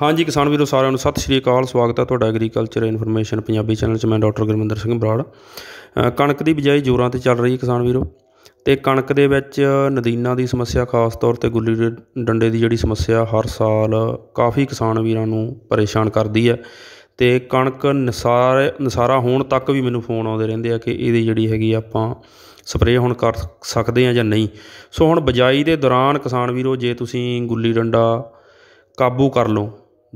ਹਾਂਜੀ ਕਿਸਾਨ ਵੀਰੋ ਸਾਰਿਆਂ ਨੂੰ ਸਤਿ ਸ਼੍ਰੀ ਅਕਾਲ ਸਵਾਗਤ ਹੈ ਤੁਹਾਡਾ ਐਗਰੀਕਲਚਰ ਇਨਫੋਰਮੇਸ਼ਨ ਪੰਜਾਬੀ ਚੈਨਲ 'ਚ ਮੈਂ ਡਾਕਟਰ ਗੁਰਮਿੰਦਰ ਸਿੰਘ ਬਰਾੜ ਕਣਕ ਦੀ ਬਿਜਾਈ ਜੋਰਾਂ ਤੇ ਚੱਲ ਰਹੀ ਹੈ ਕਿਸਾਨ ਵੀਰੋ ਤੇ ਕਣਕ ਦੇ ਵਿੱਚ ਨਦੀਨਾਂ ਦੀ ਸਮੱਸਿਆ ਖਾਸ ਤੌਰ ਤੇ ਗੁੱਲੀ ਡੰਡੇ ਦੀ ਜਿਹੜੀ ਸਮੱਸਿਆ ਹਰ ਸਾਲ ਕਾਫੀ ਕਿਸਾਨ ਵੀਰਾਂ ਨੂੰ ਪਰੇਸ਼ਾਨ ਕਰਦੀ ਹੈ ਤੇ ਕਣਕ ਨਸਾਰ ਨਸਾਰਾ ਹੋਣ ਤੱਕ ਵੀ ਮੈਨੂੰ ਫੋਨ ਆਉਂਦੇ ਰਹਿੰਦੇ ਆ ਕਿ ਇਹਦੀ ਜਿਹੜੀ ਹੈਗੀ ਆਪਾਂ ਸਪਰੇਅ ਹੁਣ ਕਰ ਸਕਦੇ ਆ ਜਾਂ ਨਹੀਂ ਸੋ ਹੁਣ ਬਜਾਈ ਦੇ ਦੌਰਾਨ ਕਿਸਾਨ ਵੀਰੋ ਜੇ ਤੁਸੀਂ ਗੁੱਲੀ ਡੰਡਾ ਕਾਬੂ ਕਰ ਲਓ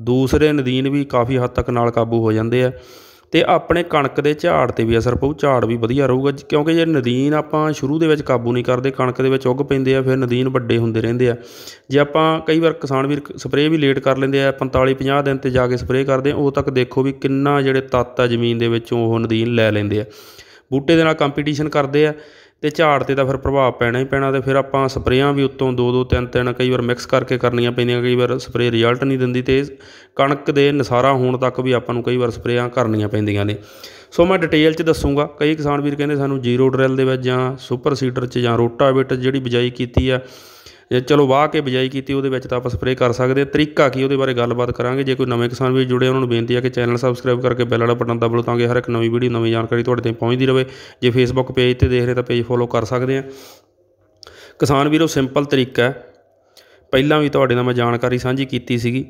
ਦੂਸਰੇ ਨਦੀਨ ਵੀ ਕਾਫੀ ਹੱਦ ਤੱਕ ਨਾਲ ਕਾਬੂ ਹੋ ਜਾਂਦੇ ਆ ਤੇ ਆਪਣੇ ਕਣਕ ਦੇ ਝਾੜ ਤੇ ਵੀ ਅਸਰ ਪਊ ਝਾੜ ਵੀ ਵਧੀਆ ਰਹੂਗਾ ਕਿਉਂਕਿ ਜੇ ਨਦੀਨ ਆਪਾਂ ਸ਼ੁਰੂ ਦੇ ਵਿੱਚ ਕਾਬੂ ਨਹੀਂ ਕਰਦੇ ਕਣਕ ਦੇ ਵਿੱਚ ਉੱਗ ਪੈਂਦੇ ਆ ਫਿਰ ਨਦੀਨ ਵੱਡੇ ਹੁੰਦੇ ਰਹਿੰਦੇ ਆ ਜੇ ਆਪਾਂ ਕਈ ਵਾਰ ਕਿਸਾਨ ਵੀਰ ਸਪਰੇ ਵੀ ਲੇਟ ਕਰ ਲੈਂਦੇ ਆ 45 50 ਦਿਨ ਤੇ ਜਾ ਕੇ ਸਪਰੇ ਕਰਦੇ ਆ ਉਹ ਤੱਕ ਦੇਖੋ ਵੀ ਕਿੰਨਾ ਜਿਹੜੇ ਤੱਤ ਆ ਜ਼ਮੀਨ ਦੇ ਵਿੱਚੋਂ ਉਹ ਨਦੀਨ ਲੈ ਲੈਂਦੇ ਆ ਬੂਟੇ ਦੇ ਨਾਲ ਕੰਪੀਟੀਸ਼ਨ ਕਰਦੇ ਆ ਤੇ ਝਾੜ ਤੇ ਤਾਂ ਫਿਰ ਪ੍ਰਭਾਵ ਪੈਣਾ ਹੀ ਪੈਣਾ ਤੇ ਫਿਰ ਆਪਾਂ ਸਪਰੇਆਂ ਵੀ ਉੱਤੋਂ ਦੋ ਦੋ ਤਿੰਨ ਤਿੰਨ ਕਈ ਵਾਰ ਮਿਕਸ ਕਰਕੇ ਕਰਨੀਆਂ ਪੈਂਦੀਆਂ ਕਈ ਵਾਰ ਸਪਰੇ ਰਿਜ਼ਲਟ ਨਹੀਂ ਦਿੰਦੀ ਤੇ ਕਣਕ ਦੇ ਨਸਾਰਾ ਹੋਣ ਤੱਕ ਵੀ ਆਪਾਂ ਨੂੰ ਕਈ ਵਾਰ ਸਪਰੇਆਂ ਕਰਨੀਆਂ ਪੈਂਦੀਆਂ ਨੇ ਸੋ ਮੈਂ ਡਿਟੇਲ 'ਚ ਦੱਸੂਗਾ ਕਈ ਕਿਸਾਨ ਵੀਰ ਕਹਿੰਦੇ ਸਾਨੂੰ ਜ਼ੀਰੋ ਡਰਿਲ ਦੇ ਵਿੱਚ ਜਾਂ ਸੁਪਰ ਸੀਡਰ 'ਚ ਜਾਂ ਰੋਟਾਵੇਟਰ ਜਿਹੜੀ ਬਿਜਾਈ ਕੀਤੀ ਆ ਜੇ ਚਲੋ ਵਾਹ ਕੇ ਬਿਜਾਈ ਕੀਤੀ ਉਹਦੇ ਵਿੱਚ ਤਾਂ ਆਪਾਂ ਸਪਰੇਅ ਕਰ ਸਕਦੇ ਆ ਤਰੀਕਾ ਕੀ ਉਹਦੇ ਬਾਰੇ ਗੱਲਬਾਤ ਕਰਾਂਗੇ ਜੇ ਕੋਈ ਨਵੇਂ ਕਿਸਾਨ ਵੀ ਜੁੜੇ ਉਹਨਾਂ ਨੂੰ ਬੇਨਤੀ ਆ ਕਿ ਚੈਨਲ ਸਬਸਕ੍ਰਾਈਬ ਕਰਕੇ ਬੈਲ ਵਾਲਾ ਬਟਨ ਦਬਾ ਲਓ ਤਾਂ ਕਿ ਹਰ ਇੱਕ ਨਵੀਂ ਵੀਡੀਓ ਨਵੀਂ ਜਾਣਕਾਰੀ ਤੁਹਾਡੇ ਤੱਕ ਪਹੁੰਚਦੀ ਰਹੇ ਜੇ ਫੇਸਬੁੱਕ ਪੇਜ ਤੇ ਦੇਖ ਰਹੇ ਤਾਂ ਪੇਜ ਫੋਲੋ ਕਰ ਸਕਦੇ ਆ ਕਿਸਾਨ ਵੀਰੋ ਸਿੰਪਲ ਤਰੀਕਾ ਹੈ ਪਹਿਲਾਂ ਵੀ ਤੁਹਾਡੇ ਨਾਲ ਮੈਂ ਜਾਣਕਾਰੀ ਸਾਂਝੀ ਕੀਤੀ ਸੀਗੀ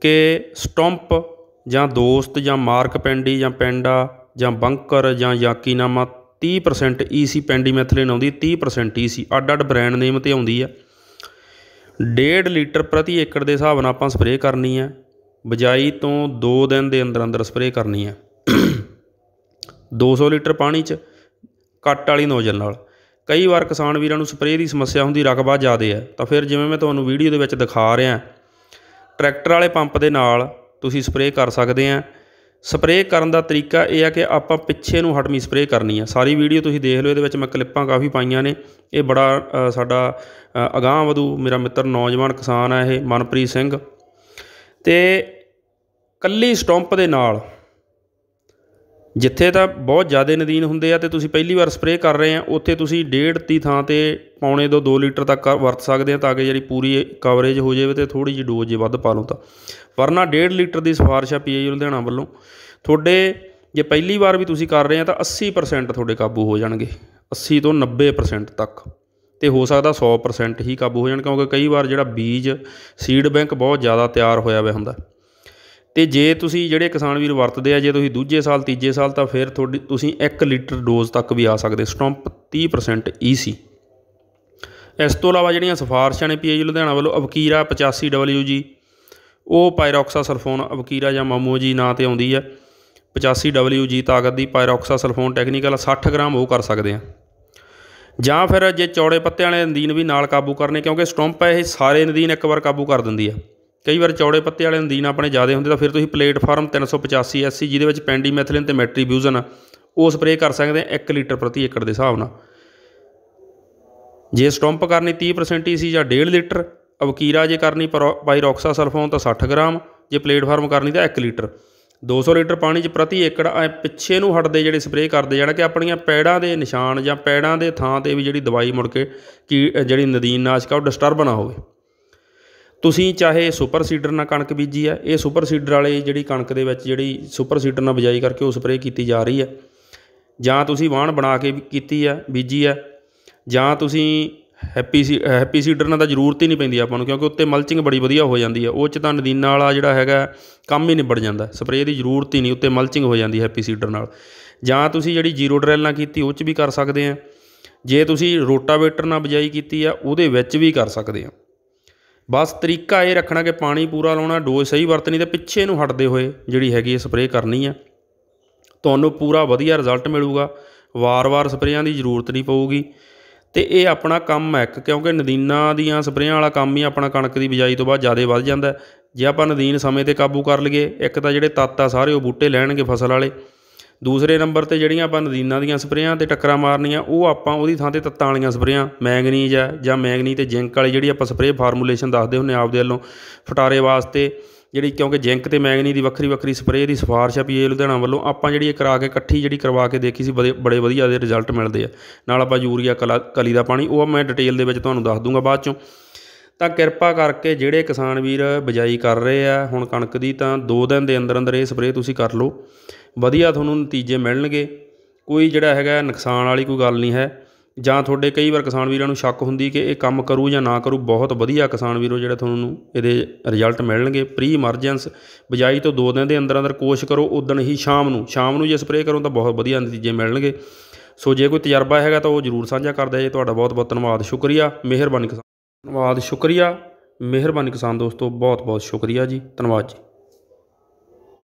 ਕਿ ਸਟੰਪ ਜਾਂ ਦੋਸਤ ਜਾਂ ਮਾਰਕ ਪੈਂਡੀ ਜਾਂ ਪੈਂਡਾ ਜਾਂ ਬੰਕਰ ਜਾਂ ਯਾਕੀਨਾਮਾ 30% ਈਸੀ ਮੈਥਲੇਨ ਆਉਂਦੀ 30% ਈਸੀ e ਅੱਡ-ਅੱਡ ਬ੍ਰਾਂਡ ਨੇਮ ਤੇ ਆਉਂਦੀ ਆ ਡੇਢ ਲੀਟਰ ਪ੍ਰਤੀ ਏਕੜ ਦੇ ਹਿਸਾਬ ਨਾਲ ਆਪਾਂ ਸਪਰੇਅ ਕਰਨੀ ਹੈ ਬਜਾਈ ਤੋਂ 2 ਦਿਨ ਦੇ ਅੰਦਰ ਅੰਦਰ ਸਪਰੇਅ ਕਰਨੀ ਹੈ 200 ਲੀਟਰ ਪਾਣੀ 'ਚ ਕੱਟ ਵਾਲੀ ਨੋਜ਼ਲ ਨਾਲ ਕਈ ਵਾਰ ਕਿਸਾਨ ਵੀਰਾਂ ਨੂੰ ਸਪਰੇਅ ਦੀ ਸਮੱਸਿਆ ਹੁੰਦੀ ਰਕਬਾ ਜ਼ਿਆਦਾ ਹੈ ਤਾਂ ਫਿਰ ਜਿਵੇਂ ਮੈਂ ਤੁਹਾਨੂੰ ਵੀਡੀਓ ਦੇ ਵਿੱਚ ਦਿਖਾ ਰਿਹਾ ਟਰੈਕਟਰ ਵਾਲੇ ਪੰਪ ਦੇ ਨਾਲ ਤੁਸੀਂ ਸਪਰੇਅ ਕਰ ਸਕਦੇ ਆ ਸਪਰੇਅ ਕਰਨ ਦਾ ਤਰੀਕਾ ਇਹ ਆ ਕਿ ਆਪਾਂ ਪਿੱਛੇ ਨੂੰ ਹਟਮੀ ਸਪਰੇਅ ਕਰਨੀ ਆ ਸਾਰੀ ਵੀਡੀਓ ਤੁਸੀਂ ਦੇਖ ਲਓ ਇਹਦੇ ਵਿੱਚ ਮੈਂ ਕਲਿੱਪਾਂ ਕਾਫੀ ਪਾਈਆਂ ਨੇ ਇਹ ਬੜਾ ਸਾਡਾ ਅਗਾਹ ਵਧੂ ਮੇਰਾ ਮਿੱਤਰ ਨੌਜਵਾਨ ਕਿਸਾਨ ਆ ਇਹ ਮਨਪ੍ਰੀਤ ਸਿੰਘ ਤੇ ਕੱਲੀ ਸਟੰਪ ਦੇ ਨਾਲ ਜਿੱਥੇ ਤਾਂ ਬਹੁਤ ਜ਼ਿਆਦਾ ਨਦੀਨ ਹੁੰਦੇ ਆ ਤੇ ਤੁਸੀਂ ਪਹਿਲੀ ਵਾਰ ਸਪਰੇਅ ਕਰ ਰਹੇ ਆ ਉੱਥੇ ਤੁਸੀਂ ਡੇਢ ਦੀ ਥਾਂ 'ਤੇ ਪੌਣੇ ਤੋਂ 2 ਲੀਟਰ ਤੱਕ ਵਰਤ ਸਕਦੇ ਆ ਤਾਂ ਕਿ ਜਿਹੜੀ ਪੂਰੀ ਕਵਰੇਜ ਹੋ ਜਾਵੇ ਤੇ ਥੋੜੀ ਜਿਹੀ ਡੋਜ਼ ਜੇ ਵੱਧ ਪਾ ਲਓ ਤਾਂ ਵਰਨਾ ਡੇਢ ਲੀਟਰ ਦੀ ਸਿਫਾਰਿਸ਼ ਆ ਪੀਏ ਲੁਧਿਆਣਾ ਵੱਲੋਂ ਤੁਹਾਡੇ ਜੇ ਪਹਿਲੀ ਵਾਰ ਵੀ ਤੁਸੀਂ ਕਰ ਰਹੇ ਆ ਤਾਂ 80% ਤੁਹਾਡੇ ਕਾਬੂ ਹੋ ਜਾਣਗੇ 80 ਤੋਂ 90% ਤੱਕ ਤੇ ਹੋ ਸਕਦਾ 100% ਹੀ ਕਾਬੂ ਹੋ ਜਾਣ ਕਿਉਂਕਿ ਕਈ ਵਾਰ ਜਿਹੜਾ ਬੀਜ ਸੀਡ ਬੈਂਕ ਬਹੁਤ ਜ਼ਿਆਦਾ ਤਿਆਰ ਹੋਇਆ ਹੋਇਆ ਹੁੰਦਾ ਤੇ ਜੇ ਤੁਸੀਂ ਜਿਹੜੇ ਕਿਸਾਨ ਵੀਰ ਵਰਤਦੇ ਆ ਜੇ ਤੁਸੀਂ ਦੂਜੇ ਸਾਲ ਤੀਜੇ ਸਾਲ ਤਾਂ ਫਿਰ ਤੁਹਾਡੀ ਤੁਸੀਂ 1 ਲੀਟਰ ਡੋਜ਼ ਤੱਕ ਵੀ ਆ ਸਕਦੇ ਸਟੰਪ 30% ਈਸੀ ਇਸ ਤੋਂ ਇਲਾਵਾ ਜਿਹੜੀਆਂ ਸਿਫਾਰਸ਼ਾਂ ਨੇ ਪੀਏਜੀ ਲੁਧਿਆਣਾ ਵੱਲੋਂ ਅਬਕੀਰਾ 85WG ਉਹ ਪਾਇਰੋਕਸਾ ਸਲਫੋਨ ਅਬਕੀਰਾ ਜਾਂ ਜੀ ਨਾਂ ਤੇ ਆਉਂਦੀ ਆ 85WG ਤਾਕਤ ਦੀ ਪਾਇਰੋਕਸਾ ਸਲਫੋਨ ਟੈਕਨੀਕਲ 60 ਗ੍ਰਾਮ ਉਹ ਕਰ ਸਕਦੇ ਆ ਜਾਂ ਫਿਰ ਜੇ ਚੌੜੇ ਪੱਤਿਆਂ ਵਾਲੇ ਨਦੀਨ ਵੀ ਨਾਲ ਕਾਬੂ ਕਰਨੇ ਕਿਉਂਕਿ ਸਟੰਪ ਇਹ ਸਾਰੇ ਨਦੀਨ ਇੱਕ ਵਾਰ ਕਾਬੂ ਕਰ ਦਿੰਦੀ ਆ ਕਈ ਵਾਰ ਚੌੜੇ ਪੱਤੇ ਵਾਲੇ ਨਦੀਨ ਆਪਣੇ ਜਿਆਦੇ ਹੁੰਦੇ ਤਾਂ ਫਿਰ ਤੁਸੀਂ ਪਲੇਟਫਾਰਮ 385 ਐਸਸੀ ਜਿਹਦੇ ਵਿੱਚ ਪੈਂਡੀਮੈਥਲਿਨ ਤੇ ਮੈਟਰੀਬਿਊਜ਼ਨ ਉਹ ਸਪਰੇਅ ਕਰ ਸਕਦੇ ਆ 1 ਲੀਟਰ ਪ੍ਰਤੀ ਏਕੜ ਦੇ ਹਿਸਾਬ ਨਾਲ ਜੇ ਸਟੰਪ ਕਰਨੀ 30% ਸੀ ਜਾਂ 1.5 ਲੀਟਰ ਅਵਕੀਰਾ ਜੇ ਕਰਨੀ ਪਾਇਰੋਕਸਾ ਸਲਫੋਨ ਤਾਂ 60 ਗ੍ਰਾਮ ਜੇ ਪਲੇਟਫਾਰਮ ਕਰਨੀ ਤਾਂ 1 ਲੀਟਰ 200 ਲੀਟਰ ਪਾਣੀ 'ਚ ਪ੍ਰਤੀ ਏਕੜ ਐ ਪਿੱਛੇ ਨੂੰ ਹਟਦੇ ਜਿਹੜੇ ਸਪਰੇਅ ਕਰਦੇ ਜਾਣਾ ਕਿ ਆਪਣੀਆਂ ਪੈੜਾਂ ਦੇ ਨਿਸ਼ਾਨ ਜਾਂ ਪੈੜਾਂ ਦੇ ਥਾਂ ਤੇ ਵੀ ਜਿਹੜੀ ਦਵਾਈ ਮੁੜ ਕੇ ਕੀ ਜਿਹੜੀ ਨਦੀਨ ਨਾਸ਼ਕ ਉਹ ਡਿਸਟਰਬ ਨਾ ਹੋਵੇ ਤੁਸੀਂ ਚਾਹੇ ਸੁਪਰ ਸੀਡਰ ਨਾਲ ਕਣਕ ਬੀਜੀ ਆ ਇਹ ਸੁਪਰ ਸੀਡਰ ਵਾਲੇ ਜਿਹੜੀ ਕਣਕ ਦੇ ਵਿੱਚ ਜਿਹੜੀ ਸੁਪਰ ਸੀਡਰ ਨਾਲ ਬਿਜਾਈ ਕਰਕੇ ਉਹ ਸਪਰੇਅ ਕੀਤੀ ਜਾ ਰਹੀ ਹੈ ਜਾਂ ਤੁਸੀਂ ਵਾਹਣ ਬਣਾ ਕੇ ਕੀਤੀ ਆ ਬੀਜੀ ਆ ਜਾਂ ਤੁਸੀਂ ਹੈਪੀ ਸੀ ਹੈਪੀ ਸੀਡਰ ਨਾਲ ਤਾਂ ਜ਼ਰੂਰਤ ਹੀ ਨਹੀਂ ਪੈਂਦੀ ਆਪਾਂ ਨੂੰ ਕਿਉਂਕਿ ਉੱਤੇ ਮਲਚਿੰਗ ਬੜੀ ਵਧੀਆ ਹੋ ਜਾਂਦੀ ਹੈ ਉਹ ਚ ਤਾਂ ਨਦੀਨਾ ਵਾਲਾ ਜਿਹੜਾ ਹੈਗਾ ਕੰਮ ਹੀ ਨਿਬੜ ਜਾਂਦਾ ਸਪਰੇਅ ਦੀ ਜ਼ਰੂਰਤ ਹੀ ਨਹੀਂ ਉੱਤੇ ਮਲਚਿੰਗ ਹੋ ਜਾਂਦੀ ਹੈਪੀ ਸੀਡਰ ਨਾਲ ਜਾਂ ਤੁਸੀਂ ਜਿਹੜੀ ਜ਼ੀਰੋ ਡਰੈਲ ਨਾਲ ਕੀਤੀ ਉਹ ਚ ਵੀ ਕਰ ਸਕਦੇ ਆ ਜੇ ਤੁਸੀਂ ਰੋਟਾਵੇਟਰ ਨਾਲ ਬਿਜਾਈ ਕੀਤੀ ਆ ਉਹਦੇ ਵਿੱਚ ਵੀ ਕਰ ਸਕਦੇ ਆ ਬਸ ਤਰੀਕਾ ਇਹ ਰੱਖਣਾ ਕਿ ਪਾਣੀ ਪੂਰਾ ਲਾਉਣਾ ਡੋਜ਼ ਸਹੀ ਵਰਤਣੀ ਤੇ ਪਿੱਛੇ ਨੂੰ ਹਟਦੇ ਹੋਏ ਜਿਹੜੀ ਹੈਗੀ ਇਹ ਸਪਰੇਅ ਕਰਨੀ ਆ ਤੁਹਾਨੂੰ ਪੂਰਾ ਵਧੀਆ ਰਿਜ਼ਲਟ ਮਿਲੂਗਾ ਵਾਰ-ਵਾਰ ਸਪਰੇਆਂ ਦੀ ਜ਼ਰੂਰਤ ਨਹੀਂ ਪਊਗੀ ਤੇ ਇਹ ਆਪਣਾ ਕੰਮ ਹੈ ਕਿਉਂਕਿ ਨਦੀਨਾਂ ਦੀਆਂ ਸਪਰੇਆਂ ਵਾਲਾ ਕੰਮ ਹੀ ਆਪਣਾ ਕਣਕ ਦੀ ਬਿਜਾਈ ਤੋਂ ਬਾਅਦ ਜ਼ਿਆਦਾ ਵੱਧ ਜਾਂਦਾ ਜੇ ਆਪਾਂ ਨਦੀਨ ਸਮੇਂ ਤੇ ਕਾਬੂ ਕਰ ਲਈਏ ਇੱਕ ਤਾਂ ਜਿਹੜੇ ਤੱਤ ਆ ਸਾਰੇ ਉਹ ਬੂਟੇ ਲੈਣਗੇ ਫਸਲ ਵਾਲੇ ਦੂਸਰੇ ਨੰਬਰ ਤੇ ਜਿਹੜੀਆਂ ਆਪਾਂ ਨਦੀਨਾਂ ਦੀਆਂ ਸਪਰੇਆਂ ਤੇ ਟੱਕਰਾਂ ਮਾਰਨੀਆਂ ਉਹ ਆਪਾਂ ਉਹਦੀ ਥਾਂ ਤੇ ਤੱਤਾਂ ਵਾਲੀਆਂ ਸਪਰੇਆਂ ਮੈਂਗਨੀਜ ਆ ਜਾਂ ਮੈਗਨੀ ਤੇ ਜ਼ਿੰਕ ਵਾਲੀ ਜਿਹੜੀ ਆਪਾਂ ਸਪਰੇ ਫਾਰਮੂਲੇਸ਼ਨ ਦੱਸਦੇ ਹੁੰਨੇ ਆਪਦੇ ਵੱਲੋਂ ਫਟਾਰੇ ਵਾਸਤੇ ਜਿਹੜੀ ਕਿਉਂਕਿ ਜ਼ਿੰਕ ਤੇ ਮੈਗਨੀ ਦੀ ਵੱਖਰੀ ਵੱਖਰੀ ਸਪਰੇਅ ਦੀ ਸਿਫਾਰਿਸ਼ ਆ ਪੀਏ ਲੁਧਿਆਣਾ ਵੱਲੋਂ ਆਪਾਂ ਜਿਹੜੀ ਇਹ ਕਰਾ ਕੇ ਇਕੱਠੀ ਜਿਹੜੀ ਕਰਵਾ ਕੇ ਦੇਖੀ ਸੀ ਬੜੇ ਵਧੀਆ ਦੇ ਰਿਜ਼ਲਟ ਮਿਲਦੇ ਆ ਨਾਲ ਆਪਾਂ ਯੂਰੀਆ ਕਲੀ ਦਾ ਪਾਣੀ ਉਹ ਮੈਂ ਡਿਟੇਲ ਦੇ ਵਿੱਚ ਤੁਹਾਨੂੰ ਦੱਸ ਦੂੰਗਾ ਬਾਅਦ ਚੋਂ ਤਾਂ ਕਿਰਪਾ ਕਰਕੇ ਜਿਹੜੇ ਕਿਸਾਨ ਵੀਰ ਬਜਾਈ ਕਰ ਰਹੇ ਆ ਹੁਣ ਕਣਕ ਦੀ ਤਾਂ 2 ਦਿਨ ਦੇ ਅੰਦਰ ਅੰਦਰ ਇਹ ਸਪਰੇ ਤੁਸੀਂ ਕਰ ਲਓ ਵਧੀਆ ਤੁਹਾਨੂੰ ਨਤੀਜੇ ਮਿਲਣਗੇ ਕੋਈ ਜਿਹੜਾ ਹੈਗਾ ਨੁਕਸਾਨ ਵਾਲੀ ਕੋਈ ਗੱਲ ਨਹੀਂ ਹੈ ਜਾਂ ਤੁਹਾਡੇ ਕਈ ਵਾਰ ਕਿਸਾਨ ਵੀਰਾਂ ਨੂੰ ਸ਼ੱਕ ਹੁੰਦੀ ਕਿ ਇਹ ਕੰਮ ਕਰੂ ਜਾਂ ਨਾ ਕਰੂ ਬਹੁਤ ਵਧੀਆ ਕਿਸਾਨ ਵੀਰੋ ਜਿਹੜਾ ਤੁਹਾਨੂੰ ਇਹਦੇ ਰਿਜ਼ਲਟ ਮਿਲਣਗੇ ਪ੍ਰੀ ਇਮਰਜੈਂਸ ਬਜਾਈ ਤੋਂ 2 ਦਿਨ ਦੇ ਅੰਦਰ ਅੰਦਰ ਕੋਸ਼ਿਸ਼ ਕਰੋ ਉਦੋਂ ਹੀ ਸ਼ਾਮ ਨੂੰ ਸ਼ਾਮ ਨੂੰ ਜੇ ਸਪਰੇਅ ਕਰੋ ਤਾਂ ਬਹੁਤ ਵਧੀਆ ਨਤੀਜੇ ਮਿਲਣਗੇ ਸੋ ਜੇ ਕੋਈ ਤਜਰਬਾ ਹੈਗਾ ਤਾਂ ਉਹ ਜ਼ਰੂਰ ਸਾਂਝਾ ਕਰਦਾ ਜੇ ਤੁਹਾਡਾ ਬਹੁਤ ਬਹੁਤ ਧੰਨਵਾਦ ਸ਼ੁਕਰੀਆ ਮਿਹਰਬਾਨੀ ਕਿਸਾਨ ਧੰਨਵਾਦ ਸ਼ੁਕਰੀਆ ਮਿਹਰਬਾਨੀ ਕਿਸਾਨ ਦੋਸਤੋ ਬਹੁਤ ਬਹੁਤ ਸ਼ੁਕਰੀਆ ਜੀ ਧੰਨਵਾਦ ਜੀ